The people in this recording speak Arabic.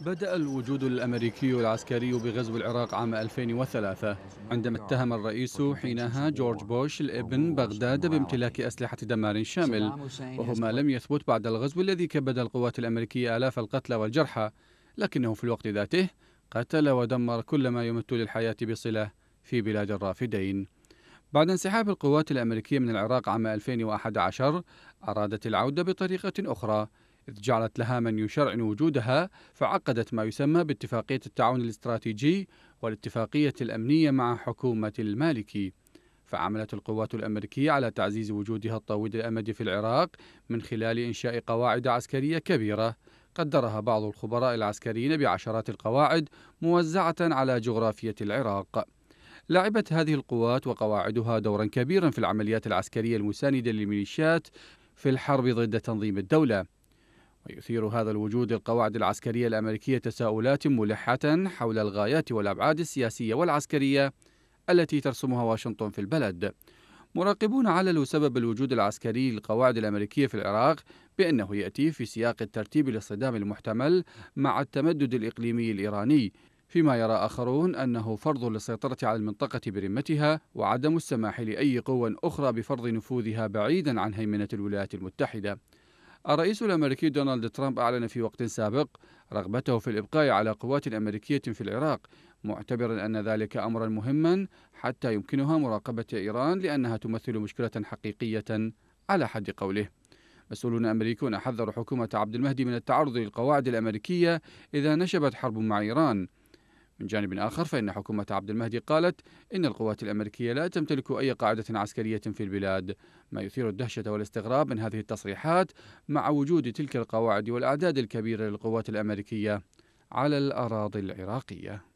بدأ الوجود الأمريكي العسكري بغزو العراق عام 2003 عندما اتهم الرئيس حينها جورج بوش الابن بغداد بامتلاك أسلحة دمار شامل وهو ما لم يثبت بعد الغزو الذي كبد القوات الأمريكية آلاف القتلى والجرحى لكنه في الوقت ذاته قتل ودمر كل ما يمت للحياة بصلة في بلاد الرافدين بعد انسحاب القوات الأمريكية من العراق عام 2011 أرادت العودة بطريقة أخرى إذ جعلت لها من يشرعن وجودها فعقدت ما يسمى باتفاقية التعاون الاستراتيجي والاتفاقية الأمنية مع حكومة المالكي فعملت القوات الأمريكية على تعزيز وجودها الطويل الأمد في العراق من خلال إنشاء قواعد عسكرية كبيرة قدرها بعض الخبراء العسكريين بعشرات القواعد موزعة على جغرافية العراق لعبت هذه القوات وقواعدها دورا كبيرا في العمليات العسكرية المساندة للميليشيات في الحرب ضد تنظيم الدولة ويثير هذا الوجود القواعد العسكرية الأمريكية تساؤلات ملحة حول الغايات والأبعاد السياسية والعسكرية التي ترسمها واشنطن في البلد مراقبون عللوا سبب الوجود العسكري للقواعد الأمريكية في العراق بأنه يأتي في سياق الترتيب للصدام المحتمل مع التمدد الإقليمي الإيراني فيما يرى آخرون أنه فرض للسيطرة على المنطقة برمتها وعدم السماح لأي قوة أخرى بفرض نفوذها بعيدا عن هيمنة الولايات المتحدة الرئيس الأمريكي دونالد ترامب أعلن في وقت سابق رغبته في الإبقاء على قوات أمريكية في العراق معتبرا أن ذلك أمرا مهما حتى يمكنها مراقبة إيران لأنها تمثل مشكلة حقيقية على حد قوله مسؤولون أمريكون حذروا حكومة عبد المهدي من التعرض للقواعد الأمريكية إذا نشبت حرب مع إيران من جانب آخر فإن حكومة عبد المهدي قالت إن القوات الأمريكية لا تمتلك أي قاعدة عسكرية في البلاد ما يثير الدهشة والاستغراب من هذه التصريحات مع وجود تلك القواعد والأعداد الكبيرة للقوات الأمريكية على الأراضي العراقية